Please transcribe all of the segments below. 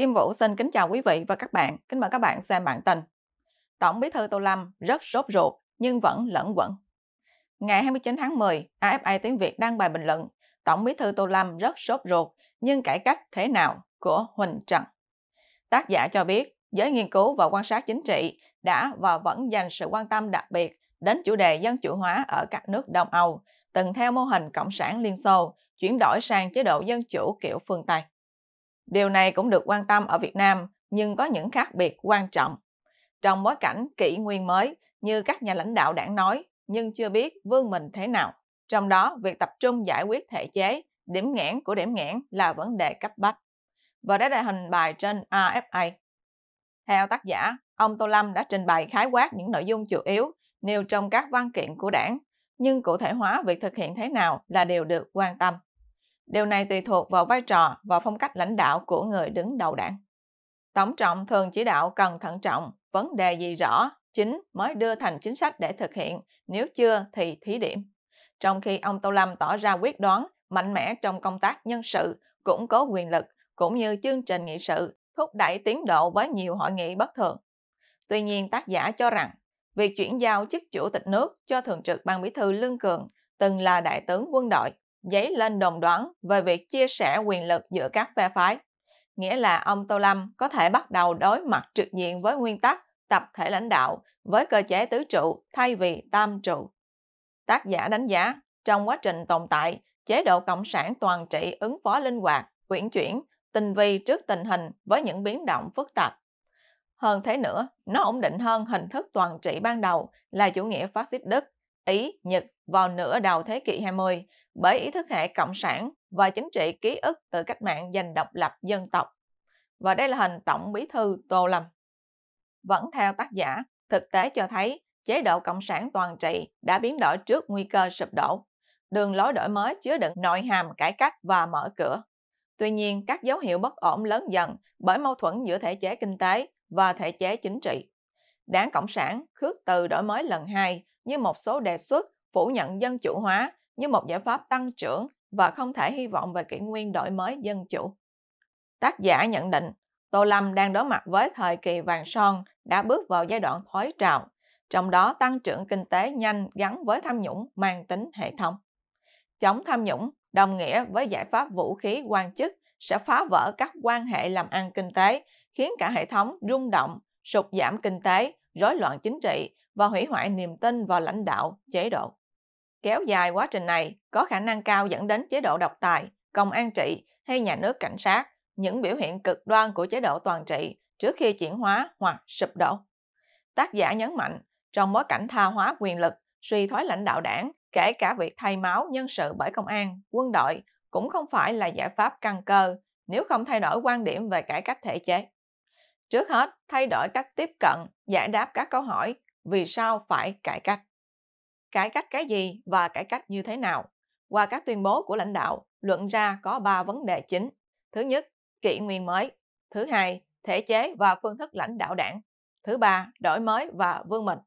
Kim Vũ xin kính chào quý vị và các bạn. Kính mời các bạn xem bản tin. Tổng bí thư Tô Lâm rất sốt ruột nhưng vẫn lẫn quẩn. Ngày 29 tháng 10, AFA Tiếng Việt đăng bài bình luận Tổng bí thư Tô Lâm rất sốt ruột nhưng cải cách thế nào của Huỳnh Trần. Tác giả cho biết, giới nghiên cứu và quan sát chính trị đã và vẫn dành sự quan tâm đặc biệt đến chủ đề dân chủ hóa ở các nước Đông Âu, từng theo mô hình Cộng sản Liên Xô, chuyển đổi sang chế độ dân chủ kiểu phương Tây. Điều này cũng được quan tâm ở Việt Nam nhưng có những khác biệt quan trọng. Trong bối cảnh kỷ nguyên mới như các nhà lãnh đạo đảng nói nhưng chưa biết vươn mình thế nào. Trong đó, việc tập trung giải quyết thể chế, điểm nghẽn của điểm nghẽn là vấn đề cấp bách. Và đã đại hình bài trên AFA. Theo tác giả, ông Tô Lâm đã trình bày khái quát những nội dung chủ yếu nêu trong các văn kiện của đảng, nhưng cụ thể hóa việc thực hiện thế nào là điều được quan tâm. Điều này tùy thuộc vào vai trò và phong cách lãnh đạo của người đứng đầu đảng. Tổng trọng thường chỉ đạo cần thận trọng, vấn đề gì rõ, chính mới đưa thành chính sách để thực hiện, nếu chưa thì thí điểm. Trong khi ông Tô Lâm tỏ ra quyết đoán, mạnh mẽ trong công tác nhân sự, củng cố quyền lực, cũng như chương trình nghị sự, thúc đẩy tiến độ với nhiều hội nghị bất thường. Tuy nhiên tác giả cho rằng, việc chuyển giao chức chủ tịch nước cho Thường trực Ban Bí thư Lương Cường từng là đại tướng quân đội dấy lên đồng đoán về việc chia sẻ quyền lực giữa các phe phái, nghĩa là ông Tô Lâm có thể bắt đầu đối mặt trực diện với nguyên tắc tập thể lãnh đạo với cơ chế tứ trụ thay vì tam trụ. Tác giả đánh giá, trong quá trình tồn tại, chế độ cộng sản toàn trị ứng phó linh hoạt, uyển chuyển, tinh vi trước tình hình với những biến động phức tạp. Hơn thế nữa, nó ổn định hơn hình thức toàn trị ban đầu là chủ nghĩa phát xít Đức, Ý, Nhật vào nửa đầu thế kỷ 20 bởi ý thức hệ cộng sản và chính trị ký ức từ cách mạng giành độc lập dân tộc. Và đây là hình Tổng Bí thư Tô Lâm. Vẫn theo tác giả, thực tế cho thấy chế độ cộng sản toàn trị đã biến đổi trước nguy cơ sụp đổ. Đường lối đổi mới chứa đựng nội hàm cải cách và mở cửa. Tuy nhiên, các dấu hiệu bất ổn lớn dần bởi mâu thuẫn giữa thể chế kinh tế và thể chế chính trị. Đảng Cộng sản khước từ đổi mới lần hai như một số đề xuất phủ nhận dân chủ hóa như một giải pháp tăng trưởng và không thể hy vọng về kỷ nguyên đổi mới dân chủ. Tác giả nhận định, Tô Lâm đang đối mặt với thời kỳ vàng son đã bước vào giai đoạn thoái trào, trong đó tăng trưởng kinh tế nhanh gắn với tham nhũng mang tính hệ thống. Chống tham nhũng đồng nghĩa với giải pháp vũ khí quan chức sẽ phá vỡ các quan hệ làm ăn kinh tế, khiến cả hệ thống rung động, sụt giảm kinh tế, rối loạn chính trị và hủy hoại niềm tin vào lãnh đạo, chế độ kéo dài quá trình này có khả năng cao dẫn đến chế độ độc tài, công an trị hay nhà nước cảnh sát, những biểu hiện cực đoan của chế độ toàn trị trước khi chuyển hóa hoặc sụp đổ. Tác giả nhấn mạnh, trong bối cảnh tha hóa quyền lực, suy thoái lãnh đạo đảng, kể cả việc thay máu nhân sự bởi công an, quân đội cũng không phải là giải pháp căn cơ nếu không thay đổi quan điểm về cải cách thể chế. Trước hết, thay đổi cách tiếp cận, giải đáp các câu hỏi vì sao phải cải cách cải cách cái gì và cải cách như thế nào. Qua các tuyên bố của lãnh đạo, luận ra có 3 vấn đề chính. Thứ nhất, kỷ nguyên mới. Thứ hai, thể chế và phương thức lãnh đạo đảng. Thứ ba, đổi mới và vương mình.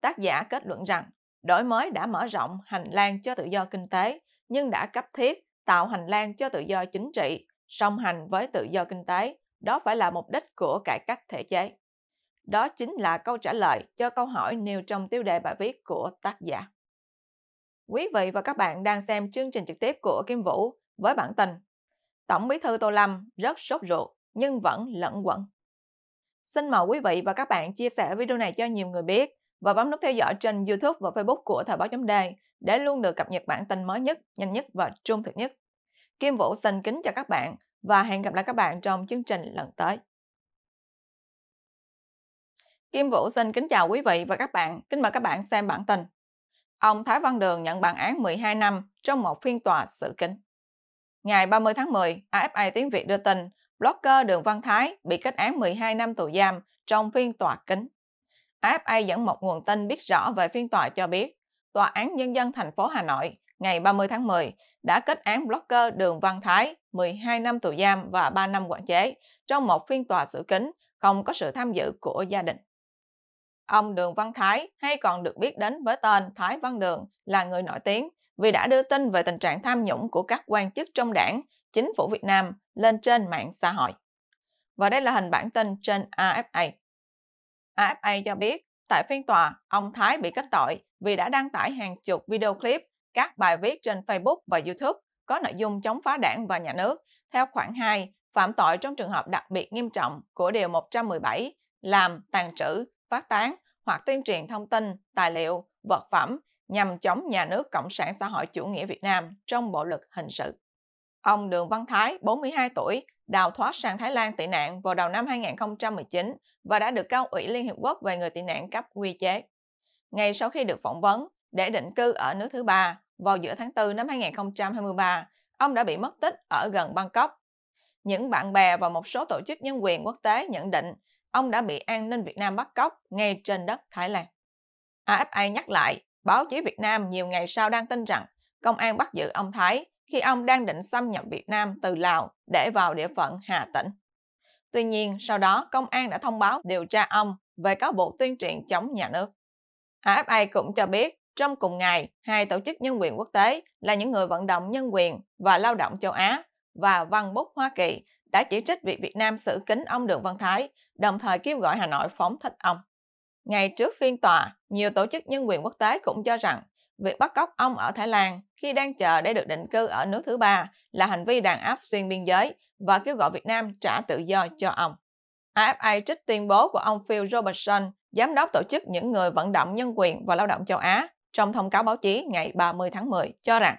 Tác giả kết luận rằng, đổi mới đã mở rộng hành lang cho tự do kinh tế, nhưng đã cấp thiết tạo hành lang cho tự do chính trị, song hành với tự do kinh tế. Đó phải là mục đích của cải cách thể chế. Đó chính là câu trả lời cho câu hỏi nêu trong tiêu đề bài viết của tác giả. Quý vị và các bạn đang xem chương trình trực tiếp của Kim Vũ với bản tin Tổng bí thư Tô Lâm rất sốt ruột nhưng vẫn lẫn quẩn. Xin mời quý vị và các bạn chia sẻ video này cho nhiều người biết và bấm nút theo dõi trên YouTube và Facebook của Thời báo chấm đề để luôn được cập nhật bản tin mới nhất, nhanh nhất và trung thực nhất. Kim Vũ xin kính chào các bạn và hẹn gặp lại các bạn trong chương trình lần tới. Kim Vũ xin kính chào quý vị và các bạn. Kính mời các bạn xem bản tin. Ông Thái Văn Đường nhận bản án 12 năm trong một phiên tòa xử kính. Ngày 30 tháng 10, AFA Tiếng Việt đưa tin blogger Đường Văn Thái bị kết án 12 năm tù giam trong phiên tòa kính. AFA dẫn một nguồn tin biết rõ về phiên tòa cho biết, Tòa án Nhân dân thành phố Hà Nội ngày 30 tháng 10 đã kết án blogger Đường Văn Thái 12 năm tù giam và 3 năm quản chế trong một phiên tòa xử kính không có sự tham dự của gia đình. Ông Đường Văn Thái hay còn được biết đến với tên Thái Văn Đường là người nổi tiếng vì đã đưa tin về tình trạng tham nhũng của các quan chức trong đảng, chính phủ Việt Nam lên trên mạng xã hội. Và đây là hình bản tin trên AFA. AFA cho biết, tại phiên tòa, ông Thái bị kết tội vì đã đăng tải hàng chục video clip, các bài viết trên Facebook và YouTube có nội dung chống phá đảng và nhà nước theo khoản 2 phạm tội trong trường hợp đặc biệt nghiêm trọng của Điều 117 làm, tàn trữ, phát tán hoặc tuyên truyền thông tin, tài liệu, vật phẩm nhằm chống nhà nước Cộng sản xã hội chủ nghĩa Việt Nam trong bộ luật hình sự. Ông Đường Văn Thái, 42 tuổi, đào thoát sang Thái Lan tị nạn vào đầu năm 2019 và đã được Cao ủy Liên Hiệp Quốc về người tị nạn cấp quy chế. Ngay sau khi được phỏng vấn để định cư ở nước thứ ba vào giữa tháng 4 năm 2023, ông đã bị mất tích ở gần Bangkok. Những bạn bè và một số tổ chức nhân quyền quốc tế nhận định ông đã bị an ninh Việt Nam bắt cóc ngay trên đất Thái Lan. AFA nhắc lại, báo chí Việt Nam nhiều ngày sau đang tin rằng công an bắt giữ ông Thái khi ông đang định xâm nhập Việt Nam từ Lào để vào địa phận Hà Tĩnh. Tuy nhiên, sau đó công an đã thông báo điều tra ông về cáo buộc tuyên truyền chống nhà nước. AFA cũng cho biết, trong cùng ngày, hai tổ chức nhân quyền quốc tế là những người vận động nhân quyền và lao động châu Á và Văn Búc Hoa Kỳ đã chỉ trích việc Việt Nam xử kính ông Đường Văn Thái, đồng thời kêu gọi Hà Nội phóng thích ông. Ngày trước phiên tòa, nhiều tổ chức nhân quyền quốc tế cũng cho rằng việc bắt cóc ông ở Thái Lan khi đang chờ để được định cư ở nước thứ ba là hành vi đàn áp xuyên biên giới và kêu gọi Việt Nam trả tự do cho ông. AFA trích tuyên bố của ông Phil Robertson, giám đốc tổ chức những người vận động nhân quyền và lao động châu Á, trong thông cáo báo chí ngày 30 tháng 10 cho rằng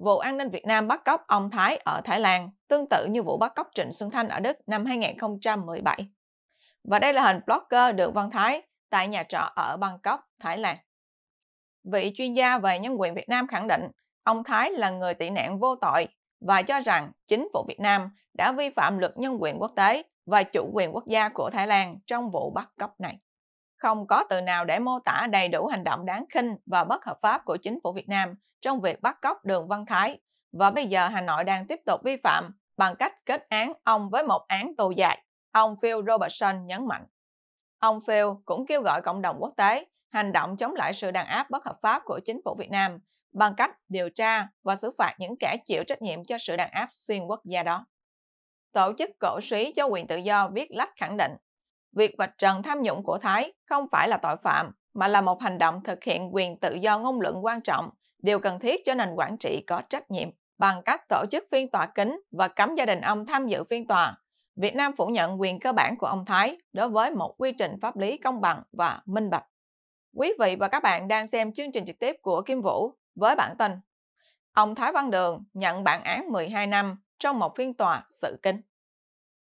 vụ an ninh Việt Nam bắt cóc ông Thái ở Thái Lan, tương tự như vụ bắt cóc Trịnh Xuân Thanh ở Đức năm 2017. Và đây là hình blogger được Văn Thái tại nhà trọ ở Bangkok, Thái Lan. Vị chuyên gia về nhân quyền Việt Nam khẳng định ông Thái là người tị nạn vô tội và cho rằng chính phủ Việt Nam đã vi phạm luật nhân quyền quốc tế và chủ quyền quốc gia của Thái Lan trong vụ bắt cóc này. Không có từ nào để mô tả đầy đủ hành động đáng khinh và bất hợp pháp của chính phủ Việt Nam trong việc bắt cóc Đường Văn Thái. Và bây giờ Hà Nội đang tiếp tục vi phạm bằng cách kết án ông với một án tù dài, ông Phil Robertson nhấn mạnh. Ông Phil cũng kêu gọi cộng đồng quốc tế hành động chống lại sự đàn áp bất hợp pháp của chính phủ Việt Nam bằng cách điều tra và xử phạt những kẻ chịu trách nhiệm cho sự đàn áp xuyên quốc gia đó. Tổ chức cổ suý cho quyền tự do viết lách khẳng định Việc vạch trần tham nhũng của Thái không phải là tội phạm, mà là một hành động thực hiện quyền tự do ngôn luận quan trọng, điều cần thiết cho nền quản trị có trách nhiệm bằng cách tổ chức phiên tòa kín và cấm gia đình ông tham dự phiên tòa. Việt Nam phủ nhận quyền cơ bản của ông Thái đối với một quy trình pháp lý công bằng và minh bạch. Quý vị và các bạn đang xem chương trình trực tiếp của Kim Vũ với bản tin Ông Thái Văn Đường nhận bản án 12 năm trong một phiên tòa sự kính.